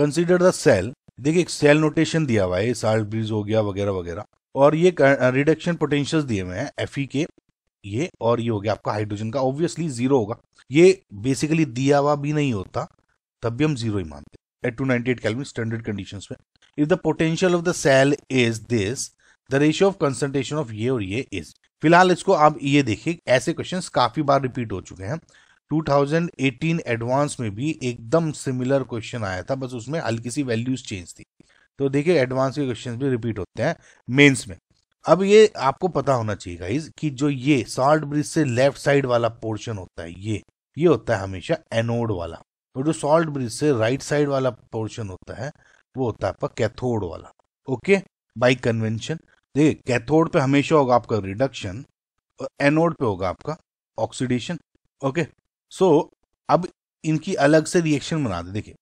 consider the cell देखिए एक cell notation दिया हुआ है साल्ट ब्रिज हो गया वगैरह वगैरह और ये रिडक्शन पोटेंशियल दिए हुए हैं एफ के ये और ये हो गया आपका हाइड्रोजन का ऑब्वियसली जीरो होगा ये बेसिकली दिया हुआ भी नहीं होता तब भी हम जीरो ही मानते एट टू नाइनटी एट कैलमी स्टैंडर्ड कंडीशन में if the potential of the cell is this the ratio of concentration of ये और ये इज फिलहाल इसको आप ये देखिए ऐसे क्वेश्चन काफी बार रिपीट हो चुके हैं 2018 एडवांस में भी एकदम सिमिलर क्वेश्चन आया था बस उसमें हल्की सी वैल्यूज चेंज थी तो देखिए एडवांस के क्वेश्चन भी रिपीट होते हैं मेंस में अब ये आपको पता होना चाहिए गाइज कि जो ये सॉल्ट ब्रिज से लेफ्ट साइड वाला पोर्शन होता है ये ये होता है हमेशा एनोड वाला और तो जो सॉल्ट ब्रिज से राइट साइड वाला पोर्शन होता है वो होता है आपका कैथोड वाला ओके बाई कन्वेंशन देखिए कैथोड पे हमेशा होगा आपका रिडक्शन और एनोड पे होगा आपका ऑक्सीडेशन ओके सो अब इनकी अलग से रिएक्शन बना दे देखिए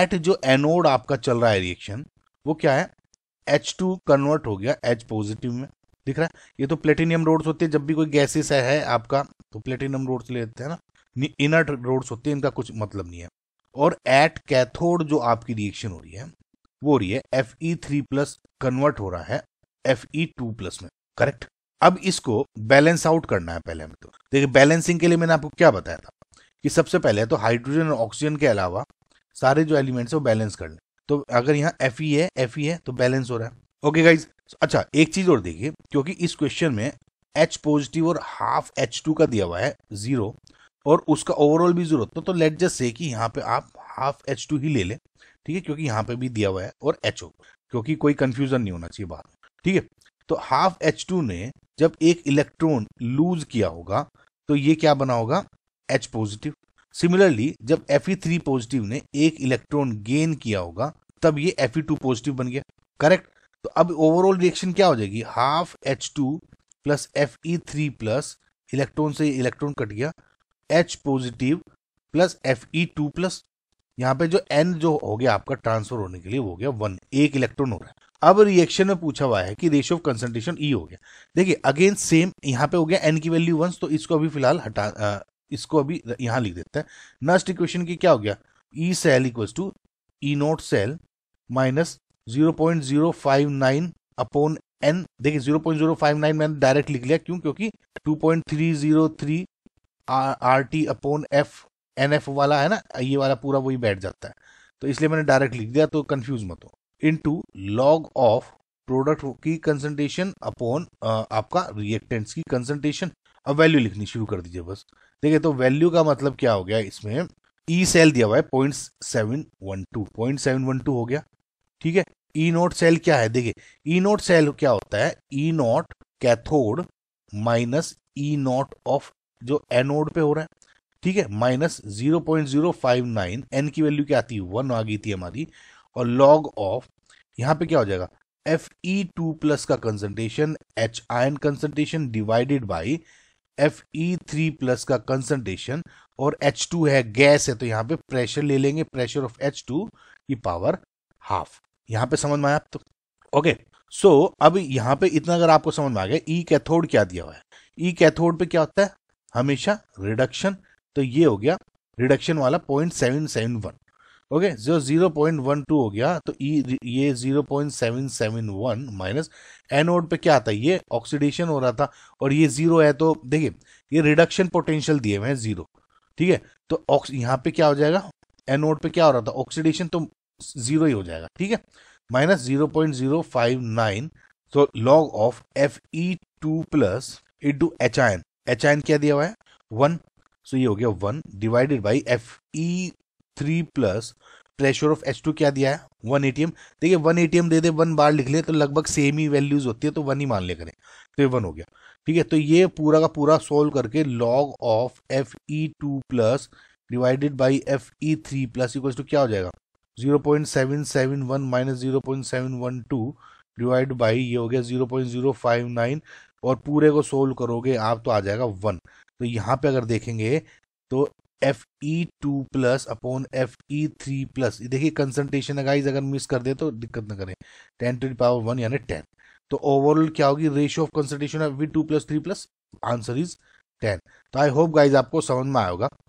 एट जो एनोड आपका चल रहा है रिएक्शन वो क्या है एच टू कन्वर्ट हो गया एच पॉजिटिव में दिख रहा है ये तो प्लेटिनियम रोड्स होते हैं जब भी कोई गैसेस है आपका तो प्लेटिनियम रोड्स ले लेते हैं ना इनर्ट रोड्स होते हैं इनका कुछ मतलब नहीं है और एट कैथोड जो आपकी रिएक्शन हो रही है वो हो रही है F E three plus convert हो रहा है एफ ई टू प्लस में करेक्ट अब इसको बैलेंस आउट करना है पहले हमें तो देखिए बैलेंसिंग के लिए मैंने आपको क्या बताया था कि सबसे पहले तो हाइड्रोजन और ऑक्सीजन के अलावा सारे जो एलिमेंट्स है वो बैलेंस कर लें तो अगर यहाँ एफ ई है एफ ई है तो बैलेंस हो रहा है ओके okay गाइज अच्छा एक चीज और देखिए क्योंकि इस क्वेश्चन में एच पॉजिटिव और हाफ एच टू का दिया हुआ है जीरो और उसका ओवरऑल भी जरूरत हो तो लेट जस्ट से कि यहाँ पे आप हाफ एच टू ही ले लें ठीक है क्योंकि यहाँ पे भी दिया हुआ है और एच ओ क्योंकि कोई कंफ्यूजन नहीं होना चाहिए बात ठीक है तो हाफ एच टू ने जब एक इलेक्ट्रॉन लूज किया होगा तो ये क्या बना होगा एच पॉजिटिव सिमिलरली जब एफ थ्री पॉजिटिव ने एक इलेक्ट्रॉन गेन किया होगा तब ये एफ टू पॉजिटिव बन गया करेक्ट तो अब ओवरऑल रिएक्शन क्या हो जाएगी half H two plus F E three plus electron से इलेक्ट्रॉन कट गया H positive plus F E two plus यहाँ पे जो एन जो हो गया आपका ट्रांसफर होने के लिए हो गया वन एक इलेक्ट्रॉन हो रहा है अब रिएक्शन में पूछा हुआ है कि रेशियो ऑफ कंसेंट्रेशन ई हो गया देखिए अगेन सेम यहाँ पे हो गया एन की वैल्यू वन तो इसको अभी फिलहाल हटा इसको अभी यहां लिख देते हैं नस्ट इक्वेशन की क्या हो गया E cell equal to E naught cell minus zero point zero five nine upon N देखिए zero point zero five nine मैंने डायरेक्ट लिख लिया क्यों क्योंकि two point three zero three R T upon F N F वाला है ना ये वाला पूरा वही बैठ जाता है तो इसलिए मैंने डायरेक्ट लिख दिया तो कंफ्यूज मत हो into log of product की कंसनट्रेशन अपॉन आपका रिएक्टेंट्स की कंसनट्रेशन अब वैल्यू लिखनी शुरू कर दीजिए बस देखिए तो वैल्यू का मतलब क्या हो गया इसमें ई e सेल दिया हुआ है point seven one two point seven one two हो गया ठीक है ई नोट सेल क्या है देखिए ई नोट सेल क्या होता है E naught cathode minus E naught of जो एनोड पे हो रहा है ठीक है minus zero point zero five nine N की वैल्यू क्या आती है वन आ गई थी हमारी और लॉग ऑफ यहाँ पे क्या हो जाएगा एफ ई टू प्लस का concentration H ion concentration divided by F E three plus का कंसनट्रेशन और एच टू है गैस है तो यहाँ पे प्रेशर ले लेंगे प्रेशर ऑफ एच टू की पावर हाफ यहाँ पे समझ में आया आप तो ओके सो so, अब यहाँ पे इतना अगर आपको समझ में आ गया ई e कैथोड क्या दिया हुआ है ई e कैथोड पे क्या होता है हमेशा रिडक्शन तो ये हो गया रिडक्शन वाला point seven seven one okay जो जीरो पॉइंट वन टू हो गया तो ई ये zero point seven seven one minus anode पे क्या आता है ये ऑक्सीडेशन हो रहा था और ये जीरो है तो देखिए ये रिडक्शन पोटेंशियल दिए हुए हैं जीरो ठीक है तो ऑक्स यहाँ पे क्या हो जाएगा एनोड पे क्या हो रहा था ऑक्सीडेशन तो जीरो ही हो जाएगा ठीक है minus zero point zero five nine तो log of F E two plus to H I N H I N क्या दिया हुआ है वन सो ये हो गया one divided by F E three plus pressure of H two क्या दिया है वन एटीएम देखिए वन एटीएम दे दे वन बार लिख ले तो लगभग सेम ही वैल्यूज होती है तो वन ही मान ले करें तो ये वन हो गया ठीक है तो ये पूरा का पूरा सोल्व करके log of F E two plus divided by F E three plus equal to क्या हो जाएगा zero point seven seven one minus zero point seven one two divide by ये हो गया zero point zero five nine और पूरे को solve करोगे आप तो आ जाएगा वन तो यहाँ पे अगर देखेंगे तो F E two plus upon F E three plus देखिए कंसनट्रेशन गाइज अगर मिस कर दे तो दिक्कत ना करें टेन टू पावर वन यानी टेन तो ओवरऑल क्या होगी ratio of concentration of V two plus three plus answer is ten तो आई होप गाइज आपको समझ में आएगा